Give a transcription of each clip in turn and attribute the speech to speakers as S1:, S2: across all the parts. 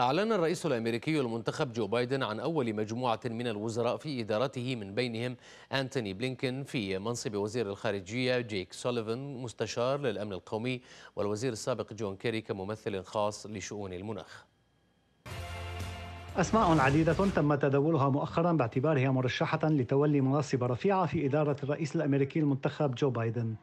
S1: أعلن الرئيس الأمريكي المنتخب جو بايدن عن أول مجموعة من الوزراء في إدارته من بينهم أنتوني بلينكن في منصب وزير الخارجية جيك سوليفان مستشار للأمن القومي والوزير السابق جون كيري كممثل خاص لشؤون المناخ
S2: أسماء عديدة تم تداولها مؤخرا باعتبارها مرشحة لتولي مناصب رفيعة في إدارة الرئيس الأمريكي المنتخب جو بايدن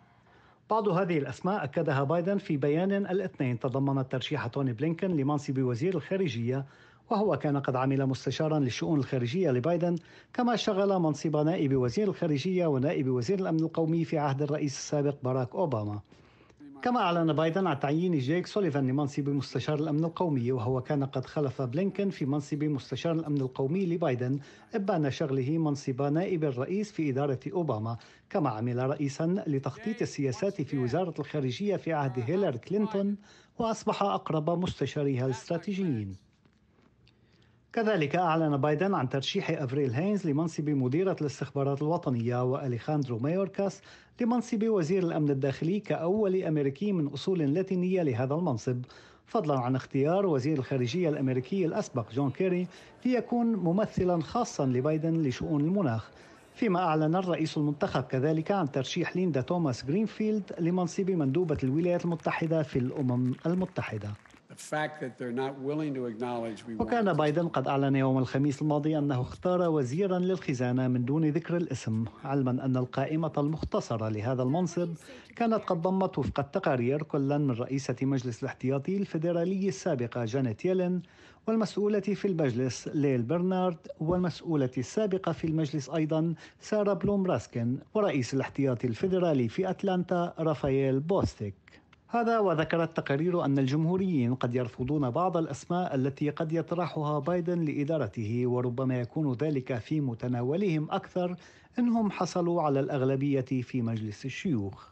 S2: بعض هذه الأسماء أكدها بايدن في بيان الاثنين تضمن ترشيح توني بلينكن لمنصب وزير الخارجية وهو كان قد عمل مستشارا للشؤون الخارجية لبايدن كما شغل منصب نائب وزير الخارجية ونائب وزير الأمن القومي في عهد الرئيس السابق باراك أوباما كما أعلن بايدن عن تعيين جيك سوليفان لمنصب مستشار الأمن القومي وهو كان قد خلف بلينكن في منصب مستشار الأمن القومي لبايدن إبان شغله منصب نائب الرئيس في إدارة أوباما كما عمل رئيسا لتخطيط السياسات في وزارة الخارجية في عهد هيلر كلينتون وأصبح أقرب مستشاريها الاستراتيجيين كذلك أعلن بايدن عن ترشيح أفريل هينز لمنصب مديرة الاستخبارات الوطنية وأليخاندرو مايوركاس لمنصب وزير الأمن الداخلي كأول أمريكي من أصول لاتينية لهذا المنصب فضلا عن اختيار وزير الخارجية الأمريكي الأسبق جون كيري ليكون ممثلا خاصا لبايدن لشؤون المناخ فيما أعلن الرئيس المنتخب كذلك عن ترشيح ليندا توماس غرينفيلد لمنصب مندوبة الولايات المتحدة في الأمم المتحدة وكان بايدن قد أعلن يوم الخميس الماضي أنه اختار وزيرا للخزانة من دون ذكر الاسم علما أن القائمة المختصرة لهذا المنصب كانت قد ضمت وفق التقارير كلا من رئيسة مجلس الاحتياطي الفيدرالي السابقة جانيت يلين والمسؤولة في المجلس ليل برنارد والمسؤولة السابقة في المجلس أيضا سارة بلوم راسكن ورئيس الاحتياطي الفيدرالي في أتلانتا رافائيل بوستيك هذا وذكر التقرير أن الجمهوريين قد يرفضون بعض الأسماء التي قد يطرحها بايدن لإدارته وربما يكون ذلك في متناولهم أكثر إنهم حصلوا على الأغلبية في مجلس الشيوخ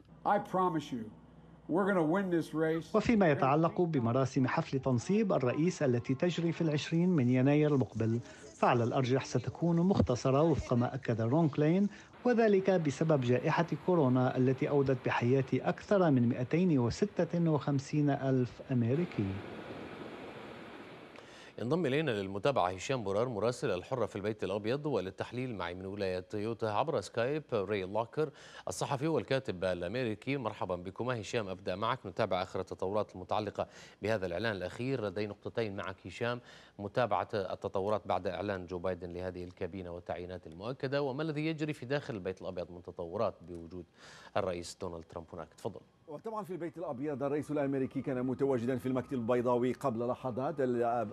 S2: وفيما يتعلق بمراسم حفل تنصيب الرئيس التي تجري في العشرين من يناير المقبل فعلى الأرجح ستكون مختصرة وفق ما أكد رونكلين وذلك بسبب جائحة كورونا التي أودت بحياة أكثر من 256 ألف أمريكي
S1: انضم الينا للمتابعه هشام برار مراسل الحره في البيت الابيض وللتحليل معي من ولايه تويوتا عبر سكايب ري لاكر الصحفي والكاتب الامريكي مرحبا بكما هشام ابدا معك نتابع اخر التطورات المتعلقه بهذا الاعلان الاخير لدي نقطتين معك هشام متابعه التطورات بعد اعلان جو بايدن لهذه الكابينه والتعيينات المؤكده وما الذي يجري في داخل البيت الابيض من تطورات بوجود الرئيس دونالد ترامب هناك تفضل
S3: وطبعا في البيت الابيض الرئيس الامريكي كان متواجدا في المكتب البيضاوي قبل لحظات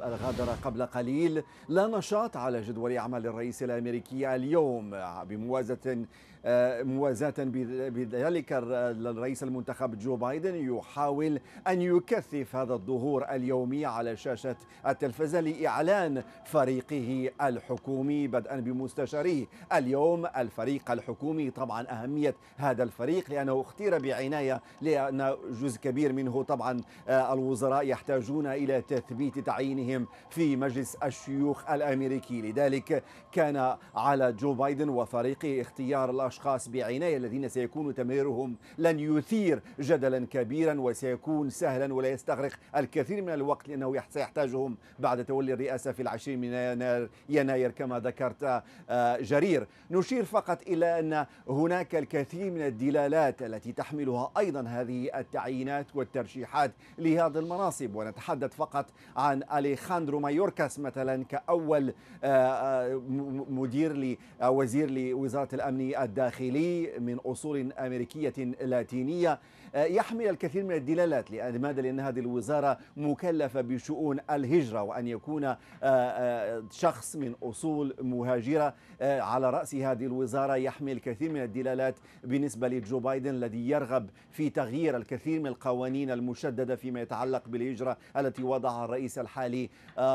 S3: غادر قبل قليل لا نشاط على جدول اعمال الرئيس الامريكي اليوم بموازاه آه، موازاة بذلك الرئيس المنتخب جو بايدن يحاول أن يكثف هذا الظهور اليومي على شاشة التلفزة لإعلان فريقه الحكومي بدءا بمستشاريه اليوم الفريق الحكومي طبعا أهمية هذا الفريق لأنه اختير بعناية لأن جزء كبير منه طبعا آه، الوزراء يحتاجون إلى تثبيت تعيينهم في مجلس الشيوخ الأمريكي لذلك كان على جو بايدن وفريقه اختيار الأشخاص بعناية الذين سيكون تمريرهم لن يثير جدلا كبيرا وسيكون سهلا ولا يستغرق الكثير من الوقت لأنه سيحتاجهم بعد تولي الرئاسة في العشرين من يناير, يناير كما ذكرت آه، جرير نشير فقط إلى أن هناك الكثير من الدلالات التي تحملها أيضا هذه التعيينات والترشيحات لهذه المناصب ونتحدث فقط عن أليخاندرو مايوركاس مثلا كأول آه، آه، مدير لوزير لوزارة الأمن الداخلي داخلي من أصول أمريكية لاتينية آه، يحمل الكثير من الدلالات لماذا لأن هذه الوزارة مكلفة بشؤون الهجرة وأن يكون آه، آه، شخص من أصول مهاجرة على رأس هذه الوزارة يحمل الكثير من الدلالات بالنسبة لجو بايدن الذي يرغب في تغيير الكثير من القوانين المشددة فيما يتعلق بالهجرة التي وضعها الرئيس الحالي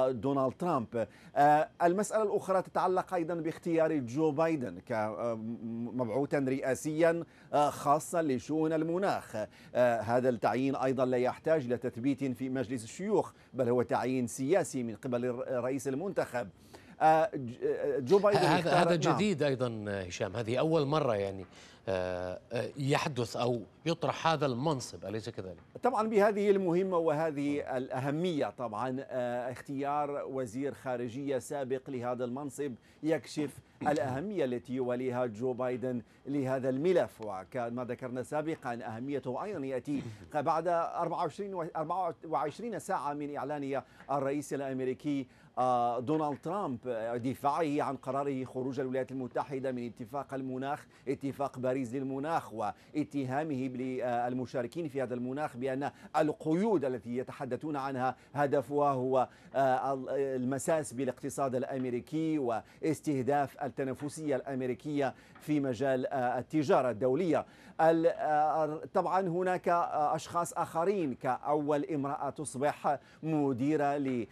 S3: دونالد ترامب المسألة الأخرى تتعلق أيضا باختيار جو بايدن مبعوثا رئاسيا آه، خاصا لشؤون المناخ آه، هذا التعيين أيضا لا يحتاج إلى تثبيت في مجلس الشيوخ بل هو تعيين سياسي من قبل الرئيس المنتخب آه، آه، آه، جو بايدن هذا هذا نعم. جديد نعم.
S1: ايضا هشام هذه اول مره يعني يحدث او يطرح هذا المنصب اليس كذلك؟
S3: طبعا بهذه المهمه وهذه الاهميه طبعا اختيار وزير خارجيه سابق لهذا المنصب يكشف الاهميه التي يوليها جو بايدن لهذا الملف وكما ذكرنا سابقا اهميته ايضا ياتي بعد 24 24 ساعه من اعلان الرئيس الامريكي آه، دونالد ترامب آه، دفاعه عن قراره خروج الولايات المتحدة من اتفاق المناخ اتفاق باريس للمناخ واتهامه بالمشاركين آه، في هذا المناخ بأن القيود التي يتحدثون عنها هدفها هو المساس بالاقتصاد الأمريكي واستهداف التنافسية الأمريكية في مجال التجارة الدولية طبعا هناك أشخاص آخرين كأول امرأة تصبح مديرة لل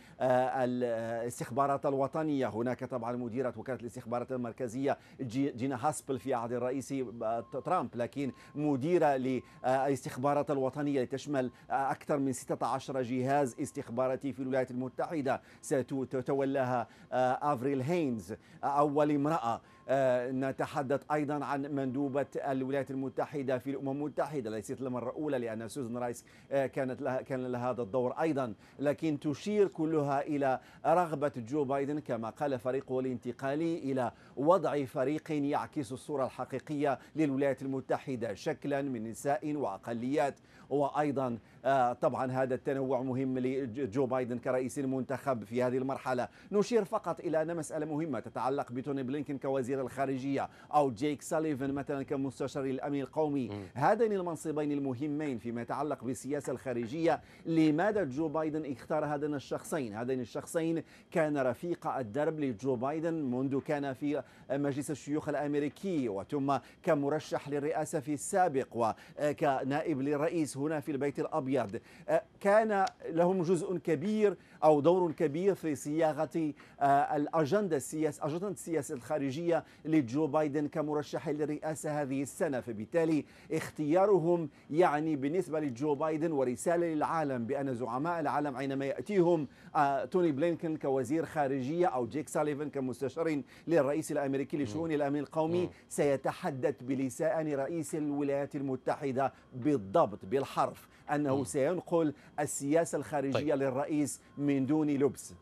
S3: الاستخبارات الوطنية هناك طبعا مديرة وكالة الاستخبارات المركزية جينا هاسبل في عهد الرئيس آه، ترامب لكن مديرة للاستخبارات الوطنية لتشمل آه، أكثر من 16 جهاز استخباراتي في الولايات المتحدة ستتولاها آه، أفريل هينز أول امرأة آه، نتحدث أيضا عن مندوبة الولايات المتحدة في الأمم المتحدة ليست المرة الأولى لأن سوزن رايس آه، كانت لها كان لها هذا الدور أيضا لكن تشير كلها إلى رغبة جو بايدن كما قال فريقه الانتقالي إلى وضع فريق يعكس الصورة الحقيقية للولايات المتحدة شكلا من نساء وأقليات وأيضا آه، طبعا هذا التنوع مهم لجو بايدن كرئيس المنتخب في هذه المرحلة نشير فقط إلى أن مسألة مهمة تتعلق بتوني بلينكن كوزير الخارجية أو جيك ساليفن مثلا كمستشار الأمن القومي هذين المنصبين المهمين فيما يتعلق بالسياسة الخارجية لماذا جو بايدن اختار هذين الشخصين هذين الشخصين كان رفيق الدرب لجو بايدن منذ كان في مجلس الشيوخ الأمريكي وثم كمرشح للرئاسة في السابق وكنائب للرئيس هنا في البيت الأبيض الابيض أه، كان لهم جزء كبير او دور كبير في صياغه أه، الاجنده السياسيه اجنده السياسه الخارجيه لجو بايدن كمرشح للرئاسه هذه السنه فبالتالي اختيارهم يعني بالنسبه لجو بايدن ورساله للعالم بان زعماء العالم عندما ياتيهم أه، توني بلينكن كوزير خارجيه او جيك ساليفن كمستشار للرئيس الامريكي لشؤون الامن القومي سيتحدث بلسان رئيس الولايات المتحده بالضبط بالحرف أنه سينقل السياسة الخارجية طيب. للرئيس من دون لبس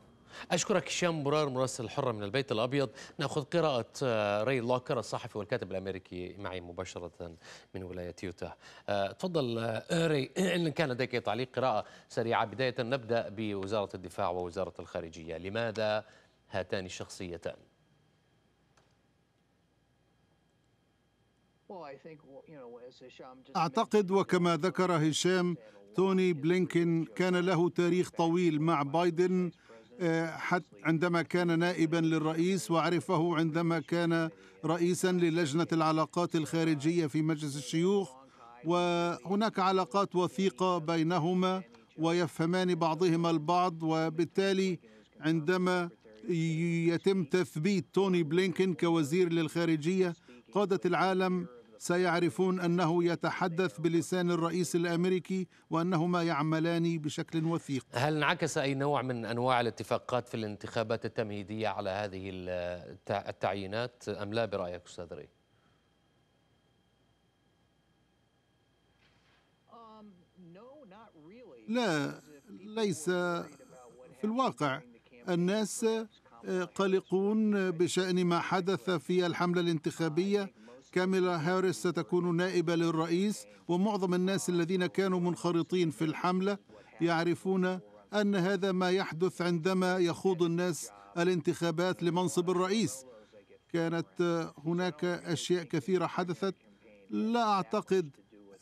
S1: أشكرك هشام مرار مراسل الحرة من البيت الأبيض نأخذ قراءة آه، ري لوكر الصحفي والكاتب الأمريكي معي مباشرة من ولاية يوتا آه، تفضل آه، ري إن كان لديك تعليق قراءة سريعة بداية نبدأ بوزارة الدفاع ووزارة الخارجية لماذا هاتان الشخصيتان
S4: أعتقد وكما ذكر هشام توني بلينكن كان له تاريخ طويل مع بايدن آه، حتى عندما كان نائبا للرئيس وعرفه عندما كان رئيسا للجنة العلاقات الخارجية في مجلس الشيوخ وهناك علاقات وثيقة بينهما ويفهمان بعضهما البعض وبالتالي عندما يتم تثبيت توني بلينكن كوزير للخارجية قادة العالم سيعرفون انه يتحدث بلسان الرئيس الامريكي وانهما يعملان بشكل وثيق.
S1: هل انعكس اي نوع من انواع الاتفاقات في الانتخابات التمهيديه على هذه التعيينات ام لا برايك استاذ ري؟
S4: لا ليس في الواقع الناس قلقون بشأن ما حدث في الحملة الانتخابية كاميلا هاريس ستكون نائبة للرئيس ومعظم الناس الذين كانوا منخرطين في الحملة يعرفون أن هذا ما يحدث عندما يخوض الناس الانتخابات لمنصب الرئيس كانت هناك أشياء كثيرة حدثت لا أعتقد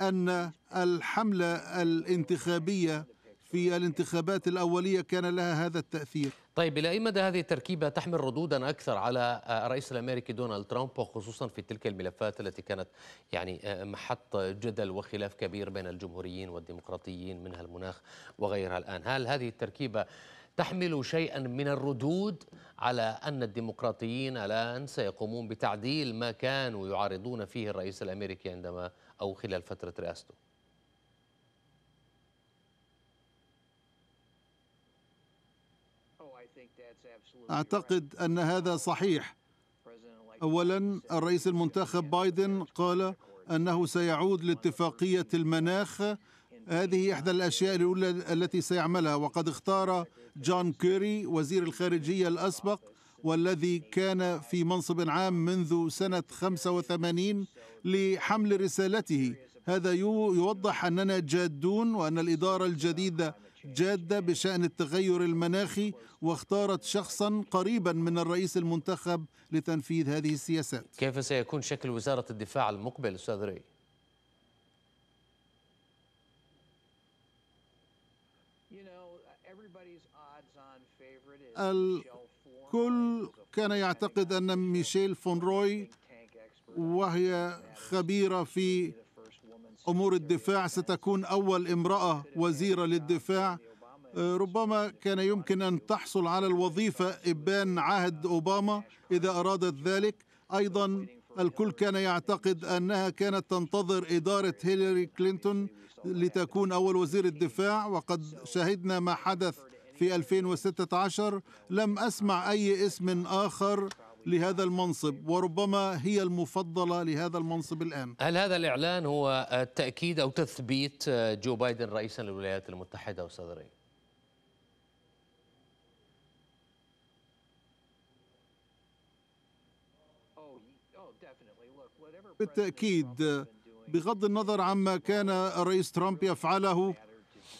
S4: أن الحملة الانتخابية في الانتخابات الأولية كان لها هذا التأثير
S1: طيب إلى أي مدى هذه التركيبة تحمل ردودا أكثر على آه، الرئيس الأمريكي دونالد ترامب وخصوصا في تلك الملفات التي كانت يعني آه، محط جدل وخلاف كبير بين الجمهوريين والديمقراطيين منها المناخ وغيرها الآن هل هذه التركيبة تحمل شيئا من الردود على أن الديمقراطيين الآن سيقومون بتعديل ما كانوا يعارضون فيه الرئيس الأمريكي عندما أو خلال فترة رئاسته
S4: اعتقد ان هذا صحيح اولا الرئيس المنتخب بايدن قال انه سيعود لاتفاقيه المناخ هذه احدى الاشياء الاولى التي سيعملها وقد اختار جون كيري وزير الخارجيه الاسبق والذي كان في منصب عام منذ سنه 85 لحمل رسالته هذا يوضح اننا جادون وان الاداره الجديده جادة بشأن التغير المناخي واختارت شخصا قريبا من الرئيس المنتخب لتنفيذ هذه السياسات كيف
S1: سيكون شكل وزارة الدفاع المقبل أستاذ ري؟
S4: الكل كان يعتقد أن ميشيل فون روي وهي خبيرة في امور الدفاع ستكون اول امراه وزيره للدفاع آه، ربما كان يمكن ان تحصل على الوظيفه ابان عهد اوباما اذا ارادت ذلك ايضا الكل كان يعتقد انها كانت تنتظر اداره هيلاري كلينتون لتكون اول وزير الدفاع وقد شهدنا ما حدث في 2016 لم اسمع اي اسم اخر لهذا المنصب وربما هي المفضلة لهذا المنصب الآن
S1: هل هذا الإعلان هو تأكيد أو تثبيت جو بايدن رئيسا للولايات المتحدة أستاذ ري؟
S4: بالتأكيد بغض النظر عما كان الرئيس ترامب يفعله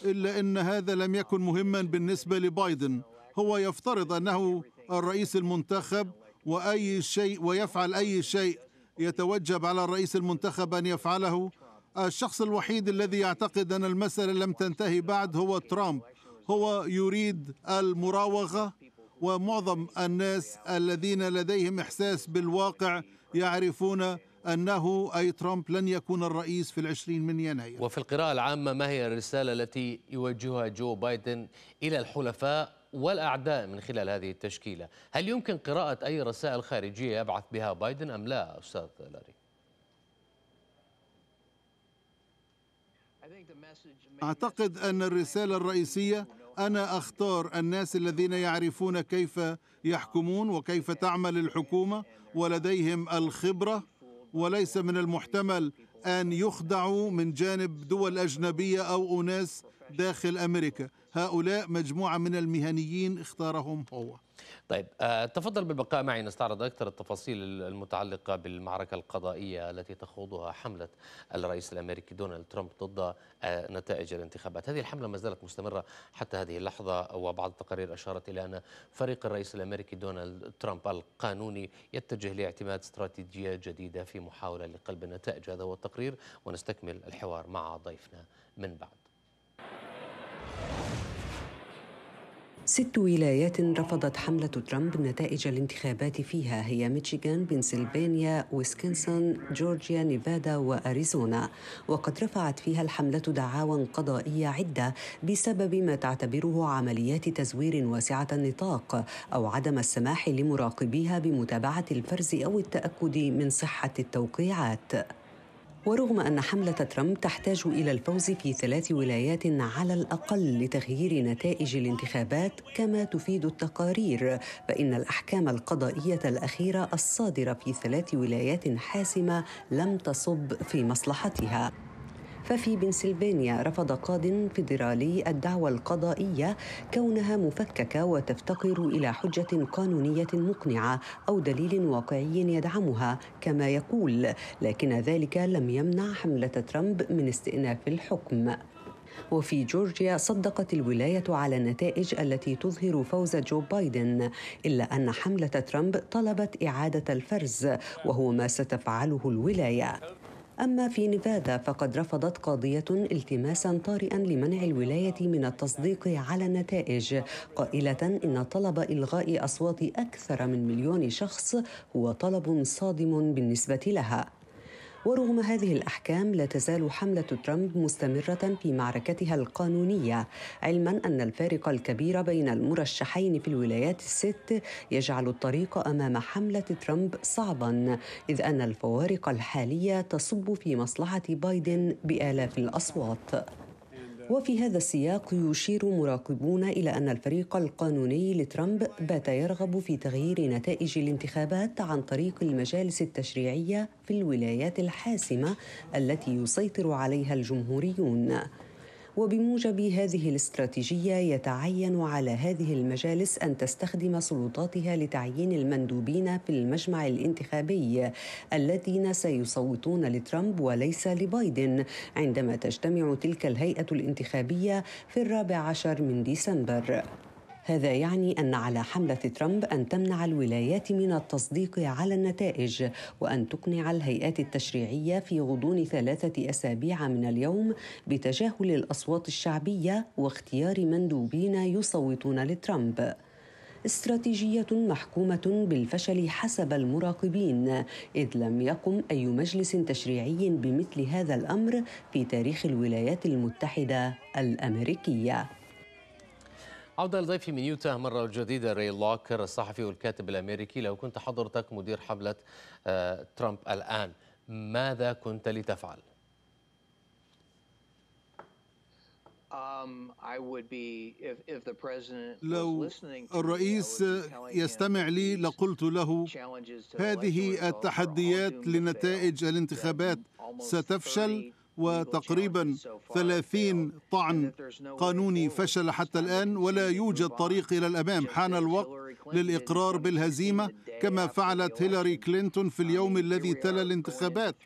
S4: إلا أن هذا لم يكن مهما بالنسبة لبايدن هو يفترض أنه الرئيس المنتخب وأي شيء ويفعل أي شيء يتوجب على الرئيس المنتخب أن يفعله الشخص الوحيد الذي يعتقد أن المسألة لم تنتهي بعد هو ترامب هو يريد المراوغة ومعظم الناس الذين لديهم إحساس بالواقع يعرفون أنه أي ترامب لن يكون الرئيس في العشرين من يناير
S1: وفي القراءة العامة ما هي الرسالة التي يوجهها جو بايدن إلى الحلفاء والأعداء من خلال هذه التشكيلة هل يمكن قراءة أي رسائل خارجية يبعث بها بايدن أم لا أستاذ لاري؟
S4: أعتقد أن الرسالة الرئيسية أنا أختار الناس الذين يعرفون كيف يحكمون وكيف تعمل الحكومة ولديهم الخبرة وليس من المحتمل أن يخدعوا من جانب دول أجنبية أو أناس داخل أمريكا هؤلاء مجموعة من المهنيين اختارهم هو
S1: طيب آه، تفضل بالبقاء معي نستعرض أكثر التفاصيل المتعلقة بالمعركة القضائية التي تخوضها حملة الرئيس الأمريكي دونالد ترامب ضد آه، نتائج الانتخابات هذه الحملة ما زالت مستمرة حتى هذه اللحظة وبعض التقارير أشارت إلى أن فريق الرئيس الأمريكي دونالد ترامب القانوني يتجه لاعتماد استراتيجية جديدة في محاولة لقلب النتائج هذا هو التقرير ونستكمل الحوار مع ضيفنا من بعد
S5: ست ولايات رفضت حملة ترامب نتائج الانتخابات فيها هي ميشيغان، بنسلفانيا، ويسكنسون، جورجيا، نيفادا وأريزونا وقد رفعت فيها الحملة دعاوى قضائية عدة بسبب ما تعتبره عمليات تزوير واسعة النطاق أو عدم السماح لمراقبيها بمتابعة الفرز أو التأكد من صحة التوقيعات ورغم أن حملة ترامب تحتاج إلى الفوز في ثلاث ولايات على الأقل لتغيير نتائج الانتخابات كما تفيد التقارير فإن الأحكام القضائية الأخيرة الصادرة في ثلاث ولايات حاسمة لم تصب في مصلحتها ففي بنسلفانيا رفض قاض فيدرالي الدعوى القضائية كونها مفككة وتفتقر إلى حجة قانونية مقنعة أو دليل واقعي يدعمها كما يقول لكن ذلك لم يمنع حملة ترامب من استئناف الحكم وفي جورجيا صدقت الولاية على النتائج التي تظهر فوز جو بايدن إلا أن حملة ترامب طلبت إعادة الفرز وهو ما ستفعله الولاية أما في نيفادا فقد رفضت قاضية التماسا طارئا لمنع الولاية من التصديق على النتائج قائلة إن طلب إلغاء أصوات أكثر من مليون شخص هو طلب صادم بالنسبة لها ورغم هذه الأحكام لا تزال حملة ترامب مستمرة في معركتها القانونية علما أن الفارق الكبير بين المرشحين في الولايات الست يجعل الطريق أمام حملة ترامب صعبا إذ أن الفوارق الحالية تصب في مصلحة بايدن بآلاف الأصوات وفي هذا السياق يشير مراقبون إلى أن الفريق القانوني لترامب بات يرغب في تغيير نتائج الانتخابات عن طريق المجالس التشريعية في الولايات الحاسمة التي يسيطر عليها الجمهوريون وبموجب هذه الاستراتيجيه يتعين على هذه المجالس ان تستخدم سلطاتها لتعيين المندوبين في المجمع الانتخابي الذين سيصوتون لترامب وليس لبايدن عندما تجتمع تلك الهيئه الانتخابيه في الرابع عشر من ديسمبر هذا يعني أن على حملة ترامب أن تمنع الولايات من التصديق على النتائج وأن تقنع الهيئات التشريعية في غضون ثلاثة أسابيع من اليوم بتجاهل الأصوات الشعبية واختيار مندوبين يصوتون لترامب استراتيجية محكومة بالفشل حسب المراقبين، إذ لم يقم أي مجلس تشريعي بمثل هذا الأمر في تاريخ الولايات المتحدة الأمريكية.
S1: عودة لضيفي من يوتا مرة جديدة ري لوكر الصحفي والكاتب الأمريكي لو كنت حضرتك مدير حملة آه، ترامب الآن ماذا كنت لتفعل؟
S5: um, لو الرئيس يستمع
S4: لي لقلت له هذه التحديات لنتائج الانتخابات ستفشل وتقريبا 30 طعن قانوني فشل حتى الآن ولا يوجد طريق إلى الأمام حان الوقت للإقرار بالهزيمة كما فعلت هيلاري كلينتون في اليوم الذي تلا الانتخابات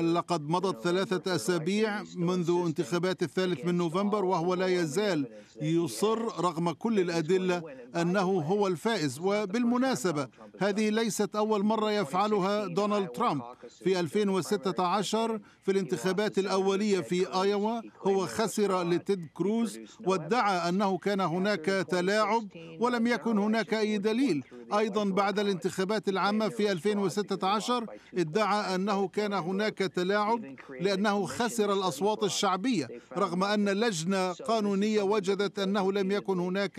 S4: لقد مضت ثلاثة أسابيع منذ انتخابات الثالث من نوفمبر وهو لا يزال يصر رغم كل الأدلة أنه هو الفائز وبالمناسبة هذه ليست أول مرة يفعلها دونالد ترامب في 2016 في الانتخابات الانتخابات الأولية في آيوا هو خسر لتيد كروز وادعى أنه كان هناك تلاعب ولم يكن هناك أي دليل أيضا بعد الانتخابات العامة في 2016 ادعى أنه كان هناك تلاعب لأنه خسر الأصوات الشعبية رغم أن لجنة قانونية وجدت أنه لم يكن هناك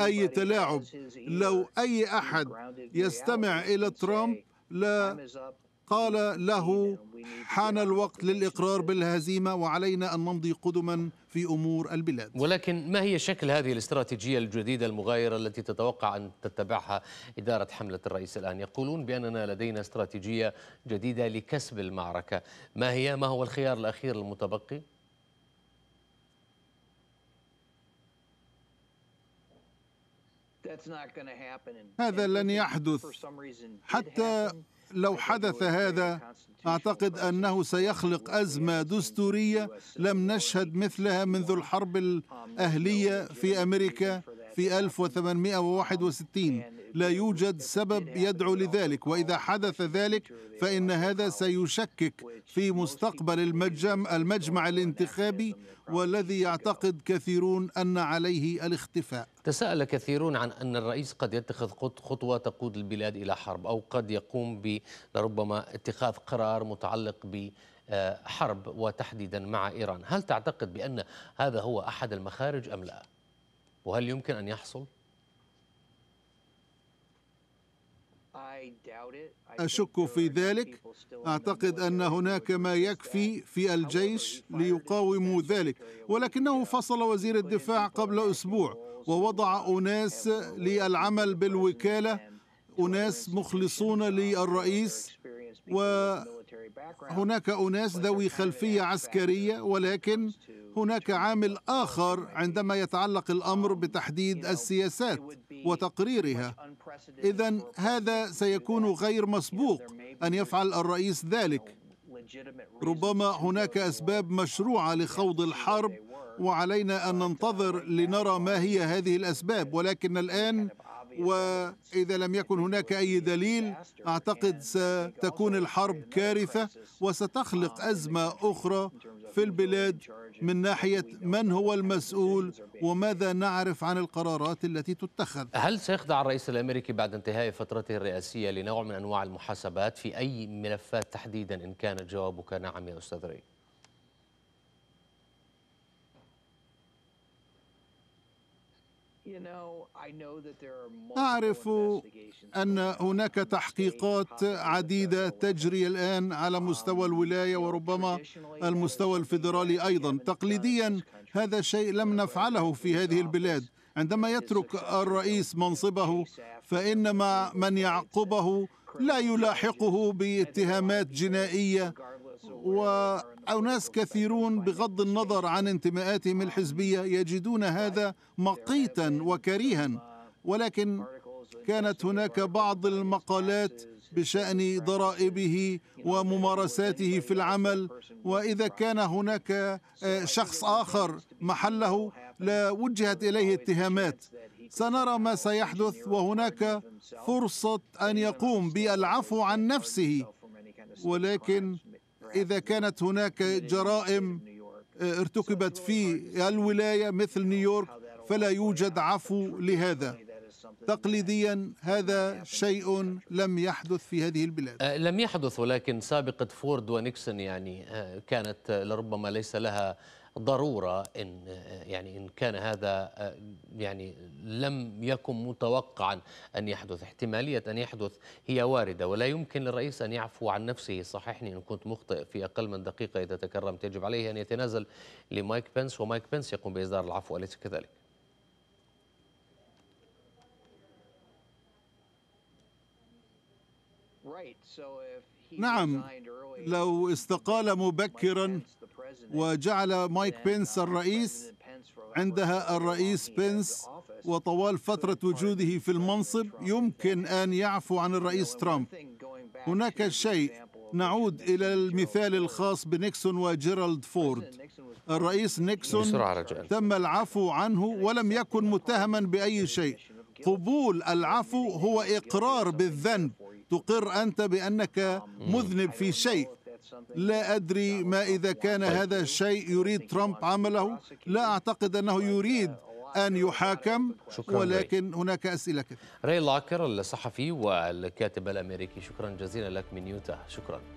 S4: أي تلاعب لو أي أحد يستمع إلى ترامب لا قال له حان الوقت للإقرار بالهزيمة وعلينا أن نمضي قدما في أمور البلاد
S1: ولكن ما هي شكل هذه الاستراتيجية الجديدة المغايرة التي تتوقع أن تتبعها إدارة حملة الرئيس الآن يقولون بأننا لدينا استراتيجية جديدة لكسب المعركة ما هي ما هو الخيار الأخير المتبقي؟
S4: هذا لن يحدث حتى لو حدث هذا اعتقد انه سيخلق ازمه دستوريه لم نشهد مثلها منذ الحرب الاهليه في امريكا في 1861 لا يوجد سبب يدعو لذلك واذا حدث ذلك فان هذا سيشكك في مستقبل المجمع, المجمع الانتخابي والذي يعتقد كثيرون ان عليه الاختفاء
S1: تساءل كثيرون عن ان الرئيس قد يتخذ خطوه تقود البلاد الى حرب او قد يقوم ب لربما اتخاذ قرار متعلق ب آه، حرب وتحديدا مع ايران، هل تعتقد بان هذا هو احد المخارج ام لا؟ وهل يمكن ان يحصل؟
S5: أشك في ذلك
S4: أعتقد أن هناك ما يكفي في الجيش ليقاوموا ذلك ولكنه فصل وزير الدفاع قبل أسبوع ووضع أناس للعمل بالوكالة أناس مخلصون للرئيس وهناك أناس ذوي خلفية عسكرية ولكن هناك عامل آخر عندما يتعلق الأمر um, بتحديد السياسات وتقريرها إذا هذا سيكون غير مسبوق أن يفعل الرئيس ذلك ربما هناك أسباب مشروعة لخوض الحرب وعلينا أن ننتظر لنرى ما هي هذه الأسباب ولكن الآن واذا لم يكن هناك اي دليل اعتقد ستكون الحرب كارثه وستخلق ازمه اخرى في البلاد من ناحية من هو المسؤول وماذا نعرف عن القرارات التي تتخذ هل
S1: سيخضع الرئيس الأمريكي بعد انتهاء فترته الرئاسية لنوع من أنواع المحاسبات في أي ملفات تحديدا إن كان جوابك نعم يا أستاذ ري؟
S4: أعرف أن هناك تحقيقات عديدة تجري الآن على um, مستوى الولاية وربما المستوى الفيدرالي أيضا تقليديا هذا شيء لم نفعله في هذه البلاد عندما يترك الرئيس منصبه فإنما من يعقبه لا يلاحقه باتهامات جنائية و أناس كثيرون بغض النظر عن انتماءاتهم الحزبية يجدون هذا مقيتا وكريها ولكن كانت هناك بعض المقالات بشأن ضرائبه وممارساته في العمل وإذا كان هناك آه، شخص آخر محله لوجهت إليه اتهامات سنرى ما سيحدث وهناك فرصة أن يقوم بالعفو عن نفسه ولكن إذا كانت هناك جرائم آه، ارتكبت في الولاية مثل نيويورك فلا يوجد عفو لهذا تقليديا هذا شيء لم يحدث في هذه البلاد
S1: آه، لم يحدث ولكن سابقة فورد ونيكسون يعني آه، كانت لربما ليس لها ضروره ان يعني ان كان هذا يعني لم يكن متوقعا ان يحدث احتماليه ان يحدث هي وارده ولا يمكن للرئيس ان يعفو عن نفسه صححني ان كنت مخطئ في اقل من دقيقه اذا تكرمت يجب عليه ان يتنازل لمايك بنس ومايك بنس يقوم باصدار العفو اليس كذلك؟
S4: نعم لو استقال مبكرا وجعل مايك بينس uh, الرئيس عندها الرئيس بينس وطوال فترة وجوده في المنصب يمكن أن يعفو عن الرئيس ترامب هناك شيء نعود إلى المثال الخاص بنيكسون وجيرالد فورد الرئيس نيكسون تم العفو عنه ولم يكن متهما بأي شيء قبول العفو هو إقرار بالذنب تقر أنت بأنك um, مذنب في شيء لا أدري ما إذا كان هذا الشيء يريد ترامب عمله لا أعتقد أنه يريد أن يحاكم شكرا ولكن ري. هناك أسئلة كثيرة
S1: ري لاكر الصحفي والكاتب الأمريكي شكرا جزيلا لك من يوتا شكرا